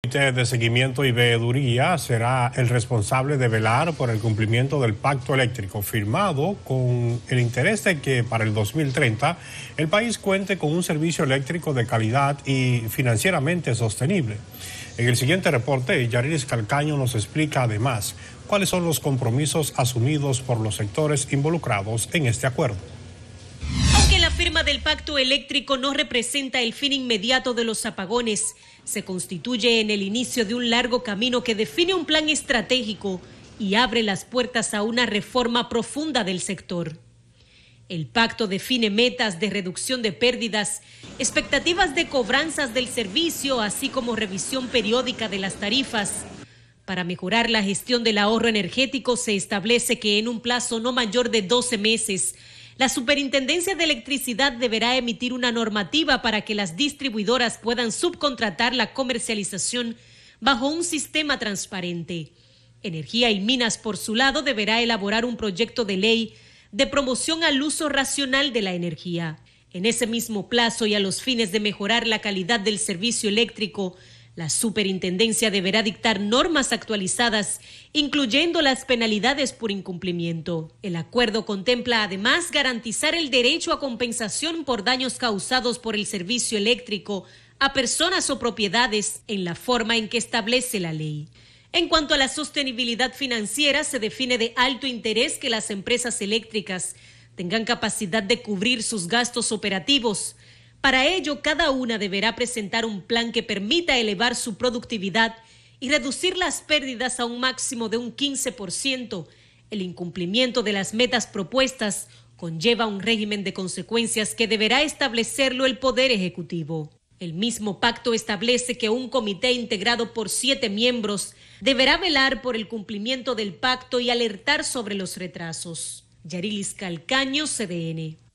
comité de seguimiento y veeduría será el responsable de velar por el cumplimiento del pacto eléctrico firmado con el interés de que para el 2030 el país cuente con un servicio eléctrico de calidad y financieramente sostenible. En el siguiente reporte, Yariris Calcaño nos explica además cuáles son los compromisos asumidos por los sectores involucrados en este acuerdo firma del pacto eléctrico no representa el fin inmediato de los apagones. Se constituye en el inicio de un largo camino que define un plan estratégico y abre las puertas a una reforma profunda del sector. El pacto define metas de reducción de pérdidas, expectativas de cobranzas del servicio, así como revisión periódica de las tarifas. Para mejorar la gestión del ahorro energético se establece que en un plazo no mayor de 12 meses, la Superintendencia de Electricidad deberá emitir una normativa para que las distribuidoras puedan subcontratar la comercialización bajo un sistema transparente. Energía y Minas, por su lado, deberá elaborar un proyecto de ley de promoción al uso racional de la energía. En ese mismo plazo y a los fines de mejorar la calidad del servicio eléctrico, la superintendencia deberá dictar normas actualizadas, incluyendo las penalidades por incumplimiento. El acuerdo contempla además garantizar el derecho a compensación por daños causados por el servicio eléctrico a personas o propiedades en la forma en que establece la ley. En cuanto a la sostenibilidad financiera, se define de alto interés que las empresas eléctricas tengan capacidad de cubrir sus gastos operativos para ello, cada una deberá presentar un plan que permita elevar su productividad y reducir las pérdidas a un máximo de un 15%. El incumplimiento de las metas propuestas conlleva un régimen de consecuencias que deberá establecerlo el Poder Ejecutivo. El mismo pacto establece que un comité integrado por siete miembros deberá velar por el cumplimiento del pacto y alertar sobre los retrasos. Yarilis Calcaño, CDN.